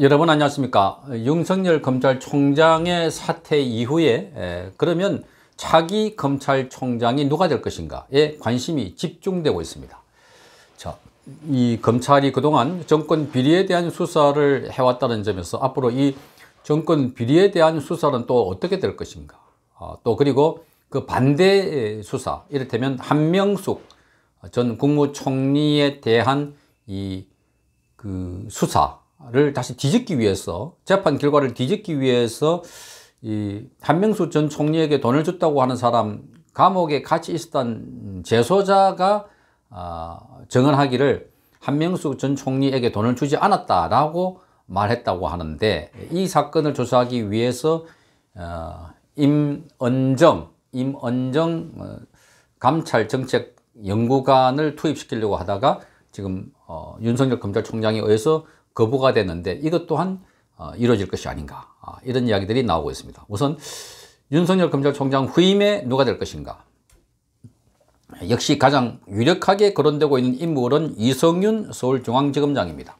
여러분 안녕하십니까 윤석열 검찰총장의 사퇴 이후에 그러면 차기 검찰총장이 누가 될 것인가에 관심이 집중되고 있습니다 자, 이 검찰이 그동안 정권 비리에 대한 수사를 해왔다는 점에서 앞으로 이 정권 비리에 대한 수사는 또 어떻게 될 것인가 아, 또 그리고 그 반대 수사 이를테면 한명숙 전 국무총리에 대한 이 그 수사 를 다시 뒤집기 위해서 재판 결과를 뒤집기 위해서 이 한명수 전 총리에게 돈을 줬다고 하는 사람 감옥에 같이 있었던 재소자가 어, 증언하기를 한명수 전 총리에게 돈을 주지 않았다라고 말했다고 하는데 이 사건을 조사하기 위해서 어, 임언정 임언정 어, 감찰 정책 연구관을 투입시키려고 하다가 지금 어, 윤석열 검찰총장에 의해서 거부가 되는데 이것 또한 어, 이루어질 것이 아닌가 아, 이런 이야기들이 나오고 있습니다. 우선 윤석열 검찰총장 후임에 누가 될 것인가 역시 가장 유력하게 거론되고 있는 인물은 이성윤 서울중앙지검장입니다.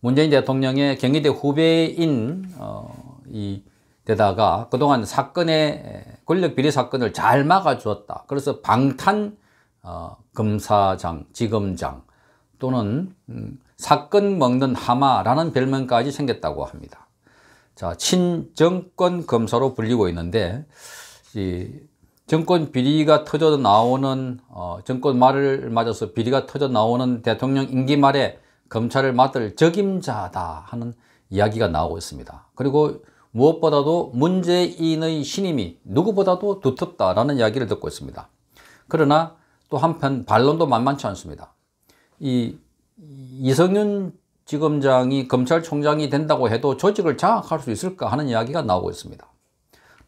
문재인 대통령의 경희대 후배인 어, 이 데다가 그동안 사건의 권력 비리 사건을 잘 막아주었다. 그래서 방탄 어, 검사장, 지검장 또는 음, 사건 먹는 하마라는 별명까지 생겼다고 합니다. 자, 친정권 검사로 불리고 있는데 이 정권 비리가 터져 나오는 어, 정권 말을 맞아서 비리가 터져 나오는 대통령 임기 말에 검찰을 맡을 적임자다 하는 이야기가 나오고 있습니다. 그리고 무엇보다도 문재인의 신임이 누구보다도 두텁다라는 이야기를 듣고 있습니다. 그러나 또 한편 반론도 만만치 않습니다. 이 이성윤 지검장이 검찰총장이 된다고 해도 조직을 장악할 수 있을까 하는 이야기가 나오고 있습니다.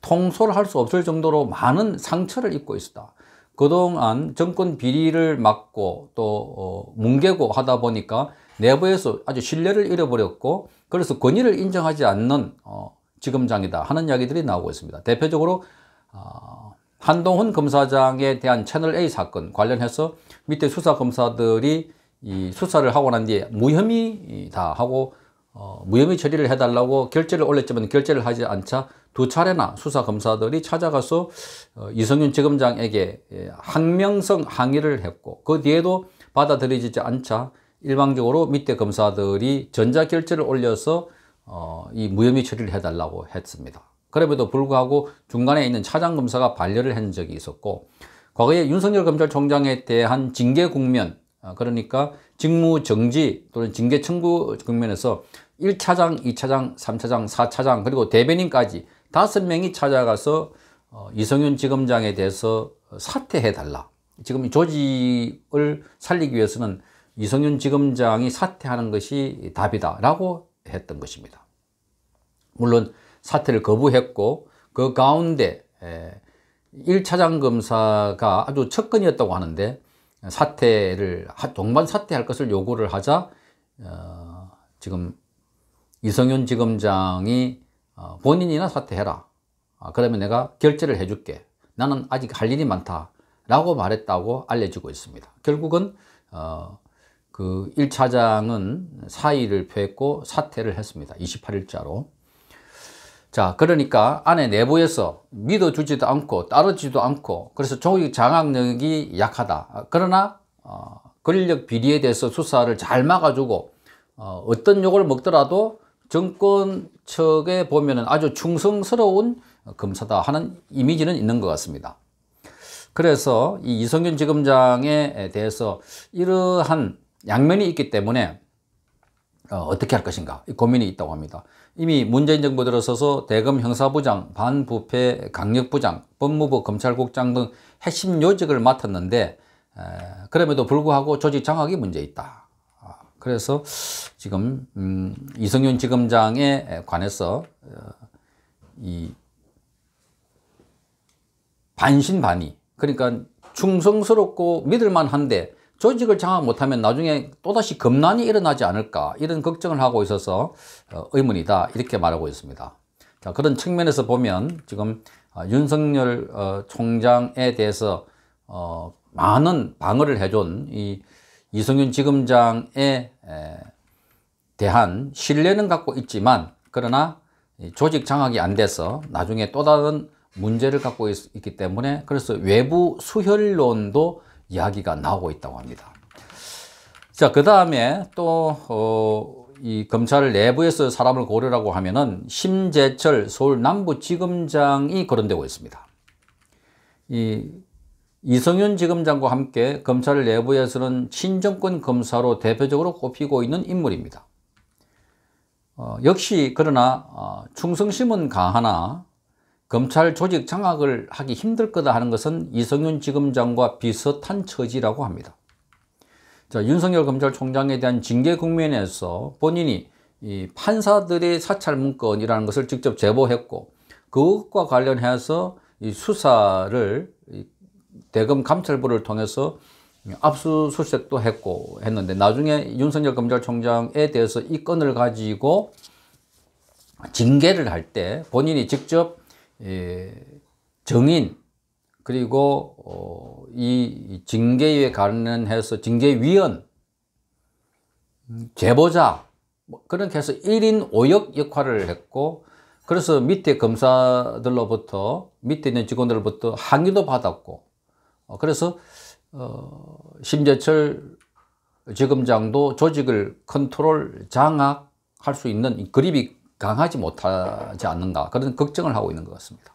통솔 할수 없을 정도로 많은 상처를 입고 있었다. 그동안 정권 비리를 막고 또 어, 뭉개고 하다 보니까 내부에서 아주 신뢰를 잃어버렸고 그래서 권위를 인정하지 않는 어, 지검장이다 하는 이야기들이 나오고 있습니다. 대표적으로 어, 한동훈 검사장에 대한 채널A 사건 관련해서 밑에 수사검사들이 이 수사를 하고 난 뒤에 무혐의 다 하고 어, 무혐의 처리를 해달라고 결재를 올렸지만 결재를 하지 않자 두 차례나 수사 검사들이 찾아가서 어, 이성윤 지검장에게 예, 항명성 항의를 했고 그 뒤에도 받아들여지지 않자 일방적으로 밑에 검사들이 전자결재를 올려서 어, 이 무혐의 처리를 해달라고 했습니다. 그럼에도 불구하고 중간에 있는 차장검사가 반려를 한 적이 있었고 과거에 윤석열 검찰총장에 대한 징계 국면 아, 그러니까 직무 정지 또는 징계 청구 국면에서 1차장, 2차장, 3차장, 4차장 그리고 대변인까지 다섯 명이 찾아가서 어, 이성윤 지검장에 대해서 사퇴해달라. 지금 조직을 살리기 위해서는 이성윤 지검장이 사퇴하는 것이 답이다 라고 했던 것입니다. 물론 사퇴를 거부했고 그 가운데 1차장 검사가 아주 첫근이었다고 하는데 사퇴를 동반 사퇴할 것을 요구를 하자 어, 지금 이성윤 지검장이 어, 본인이나 사퇴해라 아, 그러면 내가 결재를 해줄게 나는 아직 할 일이 많다 라고 말했다고 알려지고 있습니다 결국은 어, 그 1차장은 사의를 표했고 사퇴를 했습니다 28일자로 자, 그러니까 안에 내부에서 믿어주지도 않고 따르지도 않고 그래서 조직 장악력이 약하다. 그러나 어, 권력 비리에 대해서 수사를 잘 막아주고 어, 어떤 욕을 먹더라도 정권 측에 보면 아주 충성스러운 검사다 하는 이미지는 있는 것 같습니다. 그래서 이이성윤 지검장에 대해서 이러한 양면이 있기 때문에 어, 어떻게 할 것인가 고민이 있다고 합니다. 이미 문재인 정부 들어서서 대검 형사부장, 반부패 강력부장, 법무부 검찰국장 등 핵심 요직을 맡았는데 그럼에도 불구하고 조직 장악이 문제 있다. 아, 그래서 지금 음, 이성윤 지검장에 관해서 어, 이 반신반의 그러니까 충성스럽고 믿을만한데 조직을 장악 못하면 나중에 또다시 겁난이 일어나지 않을까 이런 걱정을 하고 있어서 어, 의문이다 이렇게 말하고 있습니다. 자 그런 측면에서 보면 지금 아, 윤석열 어, 총장에 대해서 어, 많은 방어를 해준 이 이성윤 지검장에 대한 신뢰는 갖고 있지만 그러나 조직 장악이 안 돼서 나중에 또 다른 문제를 갖고 있, 기 때문에 그래서 외부 수혈론도 이야기가 나오고 있다고 합니다. 자, 그 다음에 또, 어, 이 검찰 내부에서 사람을 고르라고 하면은 심재철 서울 남부지검장이 거론되고 있습니다. 이 이성윤 지검장과 함께 검찰 내부에서는 친정권 검사로 대표적으로 꼽히고 있는 인물입니다. 어, 역시 그러나 어, 충성심은 강하나 검찰 조직 장악을 하기 힘들 거다 하는 것은 이성윤 지검장과 비슷한 처지라고 합니다. 자, 윤석열 검찰총장에 대한 징계 국면에서 본인이 판사들의 사찰 문건이라는 것을 직접 제보했고 그것과 관련해서 이 수사를 대검 감찰부를 통해서 압수수색도 했고 했는데 나중에 윤석열 검찰총장에 대해서 이 건을 가지고 징계를 할 때 본인이 직접 예, 정인 그리고 어, 이 징계에 위 관련해서 징계위원 제보자 뭐 그렇게 해서 1인 5역 역할을 했고 그래서 밑에 검사들로부터 밑에 있는 직원들로부터 항의도 받았고 어, 그래서 어, 심재철 지검장도 조직을 컨트롤 장악할 수 있는 그립이 강하지 못하지 않는가 그런 걱정을 하고 있는 것 같습니다.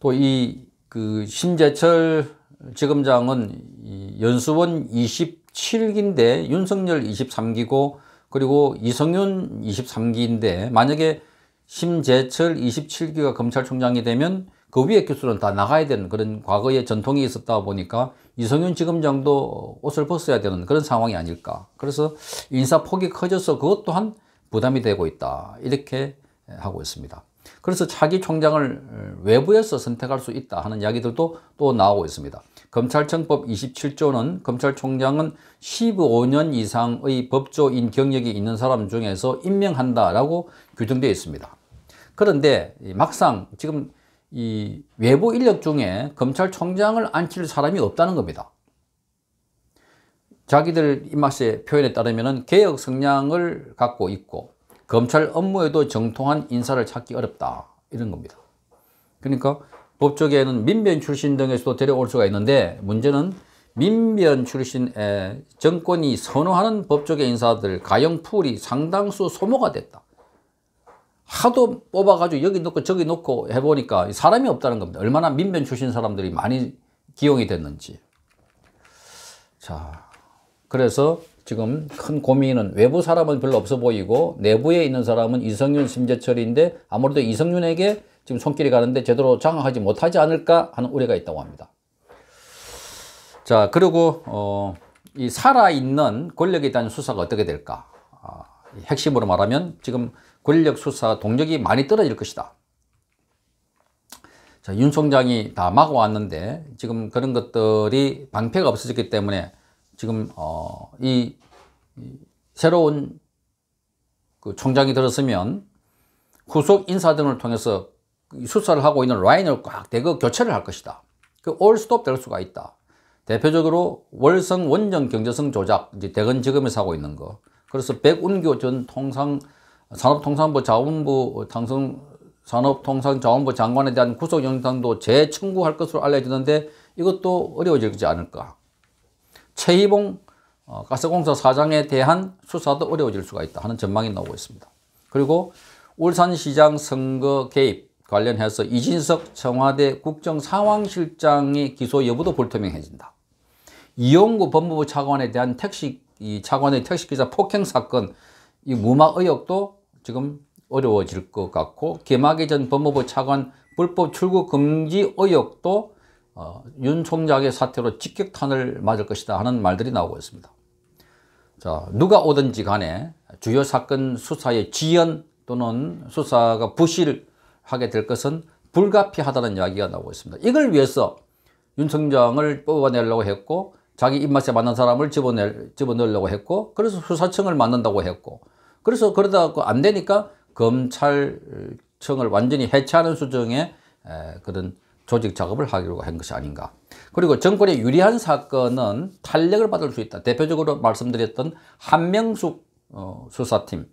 또 이그 심재철 지검장은 연수원 27기인데 윤석열 23기고 그리고 이성윤 23기인데 만약에 심재철 27기가 검찰총장이 되면 그 위에 교수는 다 나가야 되는 그런 과거의 전통이 있었다 보니까 이성윤 지검장도 옷을 벗어야 되는 그런 상황이 아닐까. 그래서 인사 폭이 커져서 그것 또한 부담이 되고 있다 이렇게 하고 있습니다. 그래서 차기 총장을 외부에서 선택할 수 있다 하는 이야기들도 또 나오고 있습니다. 검찰청법 27조는 검찰총장은 15년 이상의 법조인 경력이 있는 사람 중에서 임명한다라고 규정되어 있습니다. 그런데 막상 지금 이 외부 인력 중에 검찰총장을 앉힐 사람이 없다는 겁니다. 자기들 입맛의 표현에 따르면 개혁 성향을 갖고 있고 검찰 업무에도 정통한 인사를 찾기 어렵다 이런 겁니다. 그러니까 법조계에는 민변 출신 등에서도 데려올 수가 있는데 문제는 민변 출신의 정권이 선호하는 법조계 인사들 가영풀이 상당수 소모가 됐다. 하도 뽑아가지고 여기 놓고 저기 놓고 해보니까 사람이 없다는 겁니다. 얼마나 민변 출신 사람들이 많이 기용이 됐는지. 자. 그래서 지금 큰 고민은 외부 사람은 별로 없어 보이고 내부에 있는 사람은 이성윤, 심재철인데 아무래도 이성윤에게 지금 손길이 가는데 제대로 장악하지 못하지 않을까 하는 우려가 있다고 합니다. 자 그리고 어, 이 살아있는 권력에 대한 수사가 어떻게 될까? 아, 핵심으로 말하면 지금 권력 수사 동력이 많이 떨어질 것이다. 자, 윤 총장이 다 막아왔는데 지금 그런 것들이 방패가 없어졌기 때문에 지금 어, 이 새로운 그 총장이 들었으면 후속 인사 등을 통해서 수사를 하고 있는 라인을 꽉 대거 교체를 할 것이다. 그올 스톱 될 수가 있다. 대표적으로 월성 원정 경제성 조작 이제 대건 지금에서 하고 있는 거. 그래서 백운교 전 통상 산업통상부 자원부 당선 산업통상자원부 장관에 대한 구속영장도 재청구할 것으로 알려지는데 이것도 어려워지지 않을까. 최희봉 어, 가스공사 사장에 대한 수사도 어려워질 수가 있다 하는 전망이 나오고 있습니다. 그리고 울산시장 선거 개입 관련해서 이진석 청와대 국정상황실장의 기소 여부도 불투명해진다. 이용구 법무부 차관에 대한 택시 이 차관의 택시기사 폭행 사건 이 무마 의혹도 지금 어려워질 것 같고 김학의 전 법무부 차관 불법 출국 금지 의혹도 어, 윤 총장의 사태로 직격탄을 맞을 것이다 하는 말들이 나오고 있습니다. 자, 누가 오든지 간에 주요 사건 수사의 지연 또는 수사가 부실하게 될 것은 불가피하다는 이야기가 나오고 있습니다. 이걸 위해서 윤 총장을 뽑아내려고 했고 자기 입맛에 맞는 사람을 집어낼, 집어넣으려고 했고 그래서 수사청을 만든다고 했고 그래서 그러다 안 되니까 검찰청을 완전히 해체하는 수정의 그런 조직 작업을 하기로 한 것이 아닌가. 그리고 정권에 유리한 사건은 탄력을 받을 수 있다. 대표적으로 말씀드렸던 한명숙 어, 수사팀,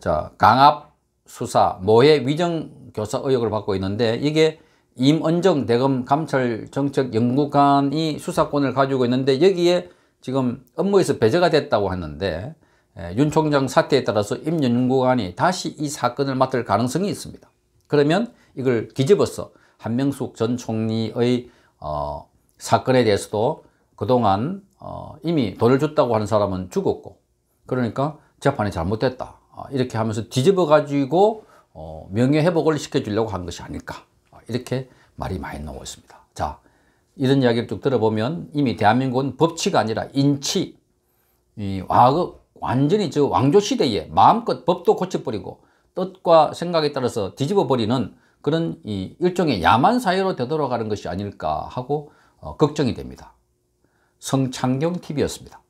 자 강압 수사, 모해 위정 교사 의혹을 받고 있는데 이게 임언정 대검 감찰 정책 연구관이 수사권을 가지고 있는데 여기에 지금 업무에서 배제가 됐다고 했는데윤 예, 총장 사태에 따라서 임연구관이 다시 이 사건을 맡을 가능성이 있습니다. 그러면 이걸 뒤집어서 한명숙 전 총리의 어, 사건에 대해서도 그동안 어, 이미 돈을 줬다고 하는 사람은 죽었고 그러니까 재판이 잘못됐다 아, 이렇게 하면서 뒤집어 가지고 어, 명예회복을 시켜주려고 한 것이 아닐까 아, 이렇게 말이 많이 나오고 있습니다 자 이런 이야기를 쭉 들어보면 이미 대한민국은 법치가 아니라 인치 이 와극 완전히 저 왕조시대에 마음껏 법도 고쳐버리고 뜻과 생각에 따라서 뒤집어버리는 그런 이 일종의 야만 사회로 되돌아가는 것이 아닐까 하고 어, 걱정이 됩니다. 성창경TV였습니다.